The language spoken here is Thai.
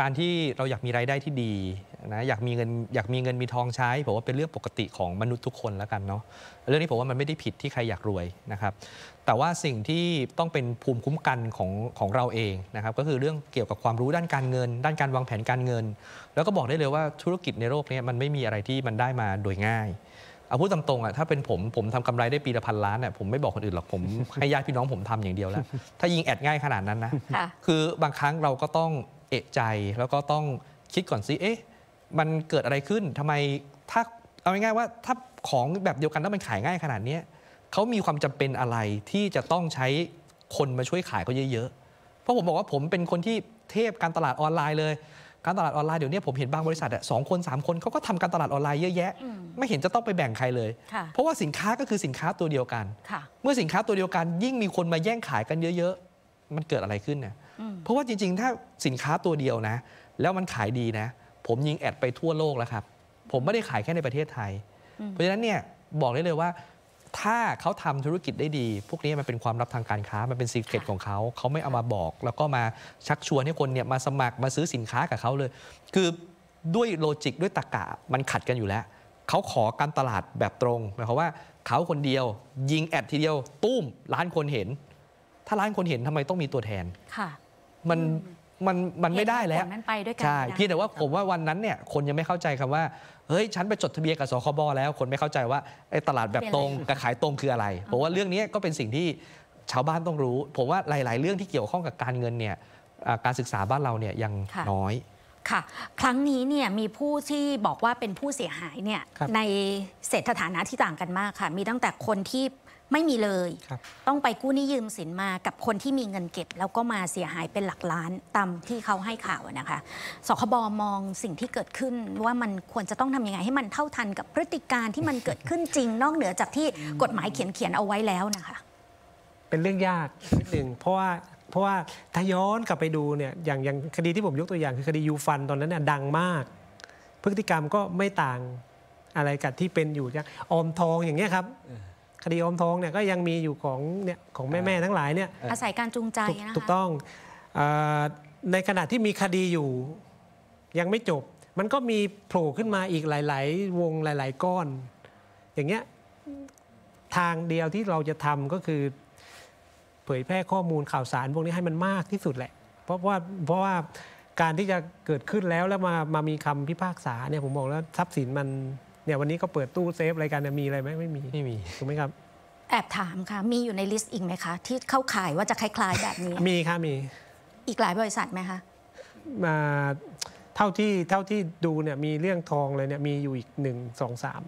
การที่เราอยากมีรายได้ที่ดีนะอยากมีเงินอยากมีเงินมีทองใช้ผมว่าเป็นเรื่องปกติของมนุษย์ทุกคนแล้วกันเนาะเรื่องนี้ผมว่ามันไม่ได้ผิดที่ใครอยากรวยนะครับแต่ว่าสิ่งที่ต้องเป็นภูมิคุ้มกันของของเราเองนะครับก็คือเรื่องเกี่ยวกับความรู้ด้านการเงิน ด้านการวางแผนการเงิน แล้วก็บอกได้เลยว่าธุรกิจในโลกนี้มันไม่มีอะไรที่มันได้มาโดยง่ายเอาพูดตามตรงอ่ะถ้าเป็นผมผมทำกำไรได้ปีละพันล้านเนี่ยผมไม่บอกคนอื่นหรอกผมให้ญาติพี่น้องผมทำอย่างเดียวแล้ว ถ้ายิงแอดง่ายขนาดนั้นนะคือบางครั้งเราก็ต้องเอกใจแล้วก็ต้องคิดก่อนซิ เอ๊ะ มันเกิดอะไรขึ้นทำไมถ้าเอาง่ายๆว่าถ้าของแบบเดียวกันแล้วมันขายง่ายขนาดนี้เขามีความจำเป็นอะไรที่จะต้องใช้คนมาช่วยขายเขาเยอะๆ เพราะผมบอกว่าผมเป็นคนที่เทพการตลาดออนไลน์เลย การตลาดออนไลน์เดี๋ยวนี้ผมเห็นบางบริษัทสองคนสามคนเขาก็ทำการตลาดออนไลน์เยอะแยะ ไม่เห็นจะต้องไปแบ่งใครเลย เพราะว่าสินค้าก็คือสินค้าตัวเดียวกันเมื่อสินค้าตัวเดียวกันยิ่งมีคนมาแย่งขายกันเยอะ ๆ มันเกิดอะไรขึ้นเนี่ยเพราะว่าจริง ๆ ถ้าสินค้าตัวเดียวนะ แล้วมันขายดีนะ ผมยิงแอดไปทั่วโลกแล้วครับ ผมไม่ได้ขายแค่ในประเทศไทย เพราะฉะนั้นเนี่ยบอกได้เลยว่า ถ้าเขาทำธุรกิจได้ดี พวกนี้มันเป็นความลับทางการค้า มันเป็นสีเกตของเขา เขาไม่เอามาบอก แล้วก็มาชักชวนให้คนเนี่ยมาสมัครมาซื้อสินค้ากับเขาเลยคือด้วยโลจิกด้วยตรกะมันขัดกันอยู่แล้วเขาขอการตลาดแบบตรงหมายความว่าเขาคนเดียว ยิงแอดทีเดียวตุ้มล้านคนเห็น ถ้าล้านคนเห็นทำไมต้องมีตัวแทนค่ะมันมันมันไม่ได้แล้วันไปด้วยกันใช่เพียงแต่ว่าผมว่าวันนั้นเนี่ยคนยังไม่เข้าใจคำว่า เฮ้ยฉันไปจดทะเบียนกับสคบแล้ว คนไม่เข้าใจว่าไอ้ตลาดแบบตรงกับขายตรงคืออะไรผมว่าเรื่องนี้ก็เป็นสิ่งที่ชาวบ้านต้องรู้ ผมว่าหลายๆ เรื่องที่เกี่ยวข้องกับการเงินเนี่ยการศึกษาบ้านเราเนี่ยยังน้อยค่ะครั้งนี้เนี่ยมีผู้ที่บอกว่าเป็นผู้เสียหายเนี่ยในเศรษฐฐานะที่ต่างกันมากค่ะ มีตั้งแต่คนที่ไม่มีเลย ต้องไปกู้หนี้ยืมสินมากับคนที่มีเงินเก็บ แล้วก็มาเสียหายเป็นหลักล้านตามที่เขาให้ข่าวนะคะสคบมองสิ่งที่เกิดขึ้นว่ามันควรจะต้องทํำยังไง ให้มันเท่าทันกับพฤติการที่มันเกิดขึ้นจริง นอกเหนือจากที่กฎหมายเขียนเขียนเอาไว้แล้วนะคะ เป็นเรื่องยากนิดหนึ่งเพราะว่าเพราะว่าถ้าย้อนกลับไปดูเนี่ยอย่างอย่างคดีที่ผมยกตัวอย่างคือคดียูฟันตอนนั้นเนี่ยดังมาก พฤติกรรมก็ไม่ต่างอะไรกับที่เป็นอยู่อย่างออมทองอย่างเงี้ยครับคดีอมทองเนี่ยก็ยังมีอยู่ของเนี่ยของแม่แม่ทั้งหลายเนี่ยอาศัยการจูงใจนะะถูกต้องในขณะที่มีคดีอยู่ยังไม่จบ มันก็มีโผล่ขึ้นมาอีกหลาย ๆ วงหลาย ๆ ก้อน อย่างเงี้ยทางเดียวที่เราจะทำก็คือเผยแพร่ข้อมูลข่าวสารพวกนี้ให้มันมากที่สุดแหละเพราะว่าเพราะว่าการที่จะเกิดขึ้นแล้วแล้วมามามีคำพิพากษาเนี่ยผมบอกแล้วทรัพย์สินมันเนี่ยวันนี้ก็เปิดตู้เซฟอะไรกันมีอะไรไหมไม่มีไม่มีถูกไหมครับแอบถามค่ะมีอยู่ในลิสต์อีกไหมคะที่เข้าขายว่าจะคล้ายๆแบบนี้มีค่ะมี อีกหลายบริษัทไหมคะมาเท่าที่เท่าที่ดูเนี่ยมีเรื่องทองเลยเนี่ยมีอยู่อีกหนึ่งสองสาม